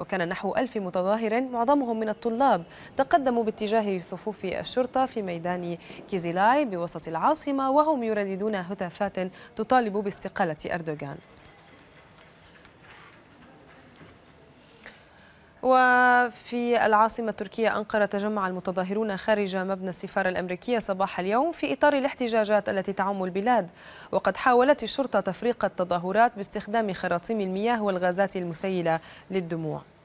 وكان نحو ألف متظاهر معظمهم من الطلاب تقدموا باتجاه صفوف الشرطة في ميدان كيزيلاي بوسط العاصمة وهم يرددون هتافات تطالب باستقالة أردوغان وفي العاصمة التركية أنقرة تجمع المتظاهرون خارج مبنى السفارة الأمريكية صباح اليوم في إطار الاحتجاجات التي تعم البلاد وقد حاولت الشرطة تفريق التظاهرات باستخدام خراطيم المياه والغازات المسيلة للدموع